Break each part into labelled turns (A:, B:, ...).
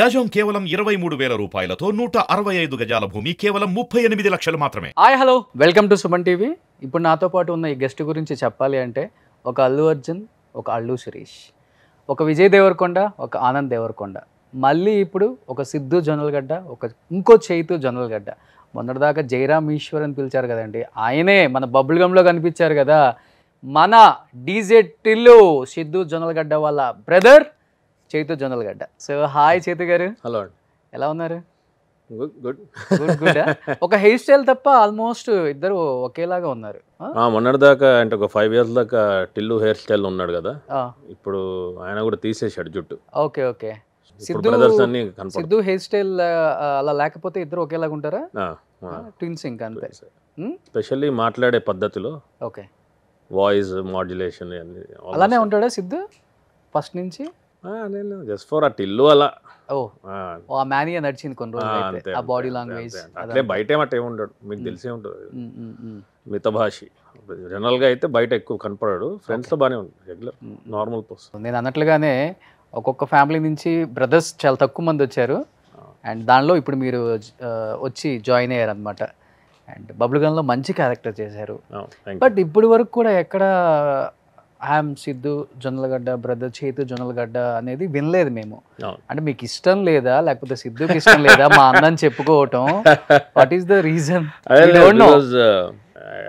A: గజం కేవలం ఇరవై మూడు వేల రూపాయలతో నూట అరవై ఐదు గజాల భూమి కేవలం ముప్పై ఎనిమిది లక్షలు
B: మాత్రమే hi hello welcome to Suman TV ఇప్పుడు నాతో పాటు ఉన్న ఈ గెస్ట్ గురించి చెప్పాలి అంటే ఒక అల్లు అర్జున్ ఒక అల్లు శిరీష్ ఒక విజయ్ దేవరకొండ ఒక ఆనంద్ దేవరకొండ మళ్ళీ ఇప్పుడు ఒక సిద్ధు జొన్నలగడ్డ ఒక ఇంకో చైతు జొన్నలగడ్డ మొన్నటిదాకా జయరామ్ ఈశ్వర్ అని పిలిచారు కదండి ఆయనే మన బబుల్ గంలో కనిపించారు కదా మన డీజే టిల్లు సిద్ధు జొన్నలగడ్డ వాళ్ళ బ్రదర్ చేతు జొన్నలగడ్డ సో హాయ్ చేతు గారు హలో ఎలా ఉన్నారు గుడ్ గుడ్ గుడ్ ఒక హెయిర్ స్టైల్ తప్ప ఆల్మోస్ట్ ఇద్దరు ఒకేలాగా ఉన్నారు
A: మొన్నటి దాకా అంటే ఒక ఫైవ్ ఇయర్స్ దాకా టిల్లు హెయిర్ స్టైల్ ఉన్నాడు కదా ఇప్పుడు ఆయన కూడా తీసేశాడు జుట్టు okay okay Siddhu Siddhu
B: hair style అలా లేకపోతే ఇద్దరు ఒకేలాగా ఉంటారా ట్విన్స్ ఇంకా అంతే
A: స్పెషల్లీ మాట్లాడే పద్ధతిలో ఓకే వాయిస్ మాడ్యులేషన్
B: అలానే ఉంటాడా సిద్ధు ఫస్ట్ నుంచి
A: జస్ట్ ఫర్ ఆ టిల్లు అలా ఓ
B: ఆ మేనియా నడిచింది కొన్ని రోజులు ఆ బాడీ లాంగ్వేజ్ అట్లే బయట
A: ఏమంటే ఏముండడు మీకు తెలిసే ఉంటుంది మితభాషి జనరల్గా అయితే బయట ఎక్కువ కనపడాడు ఫ్రెండ్స్తో బాగానే
B: ఉంటుంది రెగ్యులర్ నార్మల్ పర్సన్ నేను అన్నట్లుగానే ఒక్కొక్క ఫ్యామిలీ నుంచి బ్రదర్స్ చాలా తక్కువ మంది వచ్చారు అండ్ దానిలో ఇప్పుడు మీరు వచ్చి జాయిన్ అయ్యారు అనమాట అండ్ బబుల్ గన్లో మంచి క్యారెక్టర్ చేశారు బట్ ఇప్పటి వరకు కూడా ఎక్కడ ఐఎమ్ సిద్ధు జొన్నలగడ్డ బ్రదర్ చేతు జొన్నలగడ్డ అనేది వినలేదు మేము అంటే మీకు ఇష్టం లేదా లేకపోతే సిద్ధుకి ఇష్టం లేదా మా అన్నని చెప్పుకోవటం what is the reason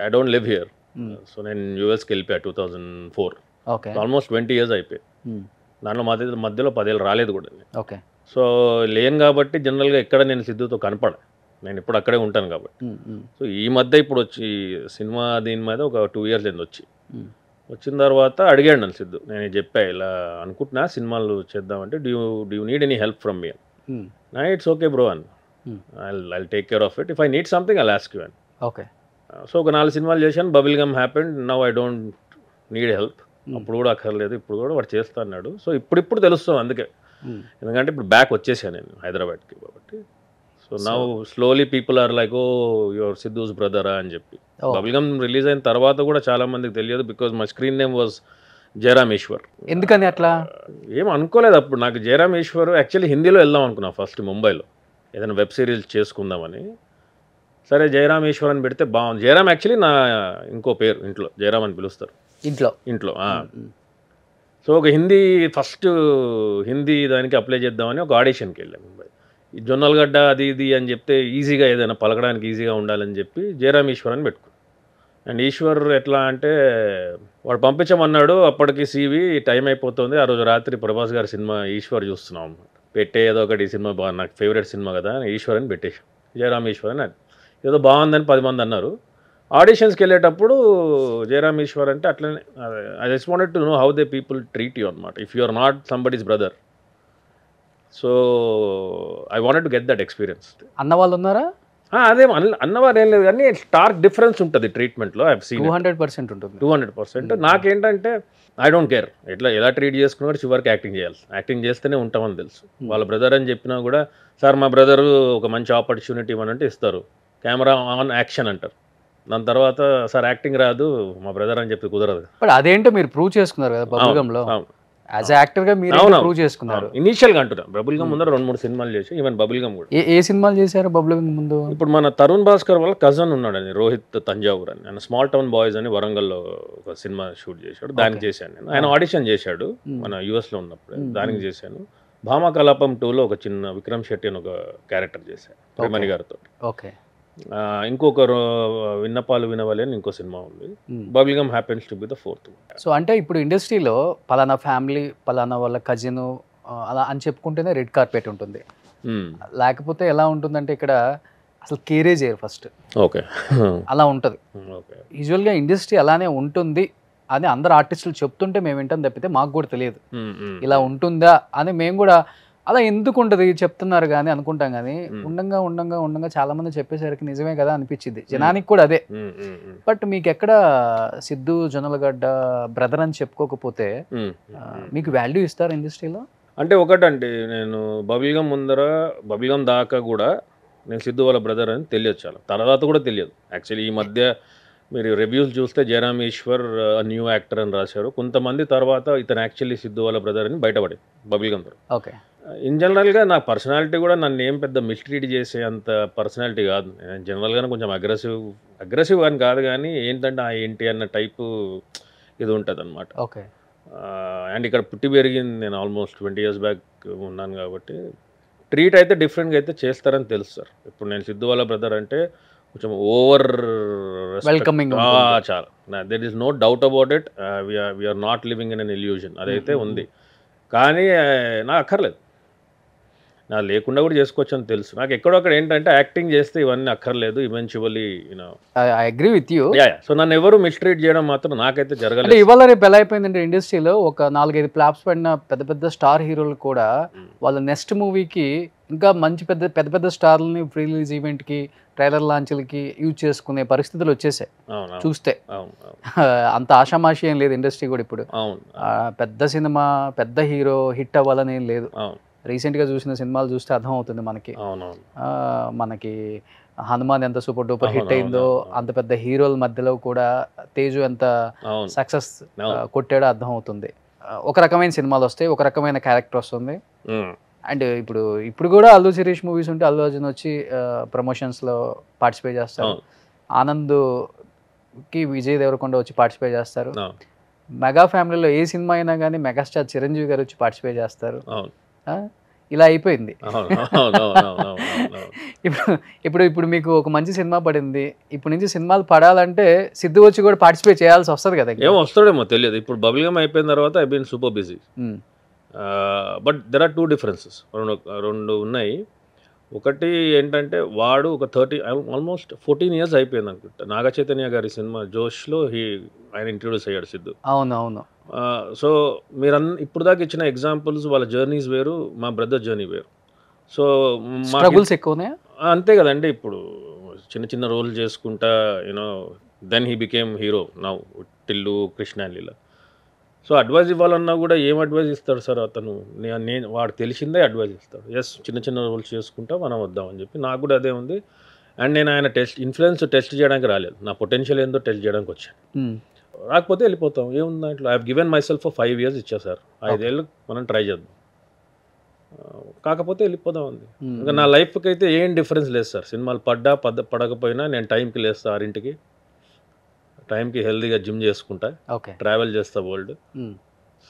A: I don't live here so నేను యూఎస్కి వెళ్ళిపోయా two thousand four okay almost twenty years అయిపోయి దాంట్లో మధ్య మధ్యలో పదేళ్ళు రాలేదు కూడా ఓకే సో లేను కాబట్టి జనరల్గా ఎక్కడ నేను సిద్ధుతో కనపడ నేను ఇప్పుడు అక్కడే ఉంటాను కాబట్టి సో hmm, hmm. ఈ మధ్య ఇప్పుడు వచ్చి సినిమా దీని మీద ఒక టూ ఇయర్స్ ఏంది వచ్చి hmm. వచ్చిన తర్వాత అడిగాడు నన్ను సిద్ధు నేను చెప్పా ఇలా అనుకుంటున్నా సినిమాలు చేద్దామంటే do you need any help from me నా it's okay bro and I take care of it if I need something I ask you and okay so ఒక నాలుగు సినిమాలు చేశాను bubble gum happen now I don't need help అప్పుడు కూడా అక్కర్లేదు ఇప్పుడు కూడా వాడు చేస్తా అన్నాడు సో ఇప్పుడిప్పుడు తెలుస్తుంది అందుకే hmm. ఎందుకంటే ఇప్పుడు బ్యాక్ వచ్చేసాను నేను హైదరాబాద్కి కాబట్టి so now slowly people are like oh your Siddhu's బ్రదరా అని చెప్పి బబుల్గమ్ oh. రిలీజ్ అయిన తర్వాత కూడా చాలా మందికి తెలియదు because my screen name was Jayarameshwar ఎందుకని అట్లా uh, ఏం అనుకోలేదు అప్పుడు నాకు జయరామేశ్వర్ యాక్చువల్లీ హిందీలో వెళ్దాం అనుకున్నా ఫస్ట్ ముంబైలో ఏదైనా వెబ్ సిరీస్ చేసుకుందామని సరే జయరామేశ్వర్ అని పెడితే బాగుంది జయరామ్ యాక్చువల్లీ నా ఇంకో పేరు ఇంట్లో జయరామ్ అని పిలుస్తారు ఇంట్లో ఇంట్లో సో ఒక హిందీ ఫస్ట్ హిందీ దానికి అప్లై చేద్దామని ఒక ఆడిషన్కి వెళ్ళాను ముంబై ఈ జొన్నలగడ్డ అది ఇది అని చెప్తే ఈజీగా ఏదైనా పలకడానికి ఈజీగా ఉండాలని చెప్పి జయరామ్ ఈశ్వర్ అని పెట్టుకున్నాను అండ్ ఈశ్వర్ ఎట్లా అంటే వాడు పంపించమన్నాడు అప్పటికి సివి టైం అయిపోతుంది ఆ రోజు రాత్రి ప్రభాస్ గారి సినిమా ఈశ్వర్ చూస్తున్నాం అనమాట పెట్టే ఏదో ఒకటి సినిమా బాగా నాకు ఫేవరెట్ సినిమా కదా ఈశ్వర్ అని పెట్టేశాం జయరామ్ ఈశ్వర్ అని ఏదో బాగుందని పది మంది అన్నారు ఆడిషన్స్కి వెళ్ళేటప్పుడు జయరామ్ ఈశ్వర్ అంటే అట్లనే I responded to know how they people treat you అనమాట if you are not somebody's brother so I wanted to get that experience అన్న వాళ్ళు ఉన్నారా అదే అన్నవారు ఏం లేదు కానీ స్టార్క్ డిఫరెన్స్ ఉంటుంది ట్రీట్మెంట్లో టూ హండ్రెడ్ పర్సెంట్ ఉంటుంది టూ హండ్రెడ్ పర్సెంట్ hmm. నాకేంటంటే ఐ డోంట్ కేర్ ఎట్లా ఎలా ట్రీట్ చేసుకున్నాడు చివరికి యాక్టింగ్ చేయాలి యాక్టింగ్ చేస్తేనే ఉంటామని తెలుసు hmm. వాళ్ళ బ్రదర్ అని చెప్పినా కూడా సార్ మా బ్రదర్ ఒక మంచి ఆపర్చునిటీ అంటే ఇస్తారు కెమెరా ఆన్ యాక్షన్ అంటారు దాని తర్వాత సార్ యాక్టింగ్ రాదు మా బ్రదర్ అని చెప్పి కుదరదు
B: బట్ అదేంటో మీరు ప్రూవ్ చేసుకున్నారు కదా యాజ్ యాక్టర్ గా మీరు ప్రూవ్
A: చేసుకున్నారు ఇనిషియల్ గా అంటున్నా బబుల్ గమ్ ముందర రెండు మూడు సినిమాలు చేసి ఈవెన్ బబుల్ గమ్ కూడా
B: ఏ సినిమాలు చేశారు బబుల్ గమ్ ముందు ఇప్పుడు మన
A: తరుణ్ భాస్కర్ వల్ల కజన్ ఉన్నాడని రోహిత్ తంజావూర్ అని ఆయన స్మాల్ టౌన్ బాయ్స్ అని వరంగల్లో ఒక సినిమా షూట్ చేశాడు దానికి చేశాను నేను ఆయన ఆడిషన్ చేశాడు మన యుఎస్ లో ఉన్నప్పుడు దానికి చేశాను భామా కలాపం టూలో ఒక చిన్న విక్రమ్ శెట్టి అని ఒక క్యారెక్టర్ చేశాను ప్రేమణి గారితో ఓకే ఇంకొక విన్నపాలు వినవాలి అని ఇంకో సినిమా ఉంది hmm. Bubblegum happens to be the fourth
B: so అంటే ఇప్పుడు ఇండస్ట్రీలో పలానా ఫ్యామిలీ పలానా వాళ్ళ కజిన్ అలా అని చెప్పుకుంటేనే రెడ్ కార్పెట్ ఉంటుంది hmm. లేకపోతే ఎలా ఉంటుందంటే ఇక్కడ అసలు కేరేజ్ చేయరు ఫస్ట్ ఓకే అలా ఉంటుంది యూజువల్గా hmm, ఇండస్ట్రీ అలానే ఉంటుంది అని అందరు ఆర్టిస్టులు చెప్తుంటే మేము వింటాం తప్పితే మాకు కూడా తెలియదు ఇలా ఉంటుందా అని మేము కూడా అలా ఎందుకు ఉంటుంది చెప్తున్నారు కానీ అనుకుంటాం కానీ ఉండంగా ఉండంగా ఉండంగా చాలా మంది చెప్పేసరికి నిజమే కదా అనిపించింది జనానికి కూడా అదే బట్ మీకు ఎక్కడ సిద్ధు జొన్నలగడ్డ బ్రదర్ అని చెప్పుకోకపోతే మీకు వాల్యూ ఇస్తారు ఇండస్ట్రీలో
A: అంటే ఒకటండి నేను బబిగం ముందర బబిగం దాకా కూడా నేను సిద్ధు వాళ్ళ బ్రదర్ అని తెలియదు చాలా తర్వాత కూడా తెలియదు యాక్చువల్లీ ఈ మధ్య మీరు రివ్యూస్ చూస్తే జయరామేశ్వర్ న్యూ యాక్టర్ అని రాశారు కొంతమంది తర్వాత ఇతను యాక్చువల్లీ సిద్ధు వాళ్ళ బ్రదర్ అని బయటపడింది బబిల్గం ఓకే ఇన్ జనరల్గా నా పర్సనాలిటీ కూడా నన్ను ఏం పెద్ద మిస్ట్రీట్ చేసే అంత పర్సనాలిటీ కాదు నేను జనరల్గా కొంచెం అగ్రెసివ్ అగ్రెసివ్ అని కాదు కానీ ఏంటంటే ఆ ఏంటి అన్న టైపు ఇది ఉంటుంది అనమాట ఓకే అండ్ ఇక్కడ పుట్టి పెరిగింది నేను ఆల్మోస్ట్ ట్వంటీ ఇయర్స్ బ్యాక్ ఉన్నాను కాబట్టి ట్రీట్ అయితే డిఫరెంట్గా అయితే చేస్తారని తెలుసు సార్ ఇప్పుడు నేను సిద్ధు వాళ్ళ బ్రదర్ అంటే కొంచెం ఓవర్ వెల్కమింగ్ చాలా there is no doubt about it we are not living in an illusion అదైతే mm-hmm. ఉంది కానీ నాకు అక్కర్లేదు లేకుండా కూడా చేసుకోవచ్చు అని తెలుసు నాకు ఎక్కడొక్కడ ఏంటంటే యాక్టింగ్ చేస్తే ఇవన్నీ అక్కర్లేదు eventually you know
B: I agree with you
A: so నన్ను ఎవరు మిస్ట్రీట్ చేయడం మాత్రం నాకైతే జరగలేదు ఇవాళ
B: రేపు ఎలా అయిపోయిందంటే ఇండస్ట్రీలో ఒక నాలుగైదు ప్లాప్స్ పడిన పెద్ద పెద్ద స్టార్ హీరోలు కూడా hmm. వాళ్ళ నెక్స్ట్ మూవీకి ఇంకా మంచి పెద్ద పెద్ద పెద్ద స్టార్లని ఫ్రీ రిలీజ్ ఈవెంట్కి ట్రైలర్ లాంచ్లకి యూజ్ చేసుకునే పరిస్థితులు వచ్చేసాయి చూస్తే అంత ఆషామాషి ఏం లేదు ఇండస్ట్రీ కూడా ఇప్పుడు పెద్ద సినిమా పెద్ద హీరో హిట్ అవ్వాలని ఏం లేదు రీసెంట్గా చూసిన సినిమాలు చూస్తే అర్థం అవుతుంది మనకి మనకి హనుమాన్ ఎంత సూపర్ డూపర్ హిట్ అయిందో అంత పెద్ద హీరోల మధ్యలో కూడా తేజు ఎంత సక్సెస్ కొట్టాడో అర్థం అవుతుంది ఒక రకమైన సినిమాలు వస్తాయి ఒక రకమైన క్యారెక్టర్ వస్తుంది అండ్ ఇప్పుడు ఇప్పుడు కూడా అల్లు శిరీష్ మూవీస్ ఉంటే అల్లు అర్జున్ వచ్చి ప్రమోషన్స్లో పార్టిసిపేట్ చేస్తారు ఆనంద్కి విజయ్ దేవరకొండ వచ్చి పార్టిసిపేట్ చేస్తారు మెగా ఫ్యామిలీలో ఏ సినిమా అయినా కానీ మెగాస్టార్ చిరంజీవి గారు వచ్చి పార్టిసిపేట్ చేస్తారు ఇలా అయిపోయింది ఇప్పుడు ఇప్పుడు ఇప్పుడు మీకు ఒక మంచి సినిమా పడింది ఇప్పుడు నుంచి సినిమాలు పడాలంటే సిద్ధు వచ్చి కూడా పార్టిసిపేట్ చేయాల్సి వస్తుంది కదా
A: ఏమో వస్తాడేమో తెలియదు ఇప్పుడు బబుల్గమ్ అయిపోయిన తర్వాత I been super busy but there are two differences రెండు రెండు ఉన్నాయి ఒకటి ఏంటంటే వాడు ఒక థర్టీ ఆల్మోస్ట్ ఫోర్టీన్ ఇయర్స్ అయిపోయింది అనుకుంటా నాగ చైతన్య గారి సినిమా జోష్లో హీ ఆయన ఇంట్రడ్యూస్ అయ్యాడు సిద్ధు అవును అవును సో మీరు అన్ ఇప్పుడు దాకా ఇచ్చిన ఎగ్జాంపుల్స్ వాళ్ళ జర్నీస్ వేరు మా బ్రదర్ జర్నీ వేరు సో స్ట్రగుల్స్ ఎక్కువనే అంతే కదండి ఇప్పుడు చిన్న చిన్న రోల్ చేసుకుంటా you know then he became hero నా టిల్లు కృష్ణ లీలా సో అడ్వైజ్ ఇవ్వాలన్నా కూడా ఏం అడ్వైజ్ ఇస్తాడు సార్ అతను నేను వాడు తెలిసిందే అడ్వైజ్ ఇస్తాడు ఎస్ చిన్న చిన్న రోల్స్ చేసుకుంటా మనం వద్దామని చెప్పి నాకు కూడా అదే ఉంది అండ్ నేను ఆయన టెస్ట్ ఇన్ఫ్లుయెన్స్ టెస్ట్ చేయడానికి రాలేదు నా పొటెన్షియల్ ఏందో టెస్ట్ చేయడానికి వచ్చాను రాకపోతే వెళ్ళిపోతాం ఏముంది దాంట్లో I given myself five years ఇచ్చా సార్ ఐదేళ్ళు మనం ట్రై చేద్దాం కాకపోతే వెళ్ళిపోదాం అంది hmm. ఇంకా నా లైఫ్కి అయితే ఏం డిఫరెన్స్ లేదు సార్ సినిమాలు పడ్డా పద్ద పడకపోయినా నేను టైంకి లేస్తా ఆరింటికి టైంకి హెల్దీగా జిమ్ చేసుకుంటా ట్రావెల్ చేస్తా world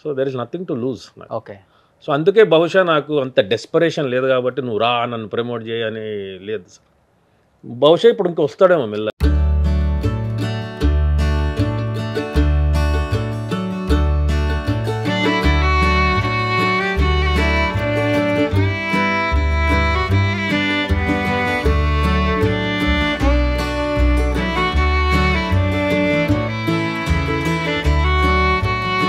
A: so there is nothing to lose okay so అందుకే బహుశా నాకు అంత డెస్పరేషన్ లేదు కాబట్టి నువ్వు రా నన్ను ప్రమోట్ చేయని లేదు సార్ బహుశా ఇప్పుడు ఇంకా వస్తాడేమో మెల్ల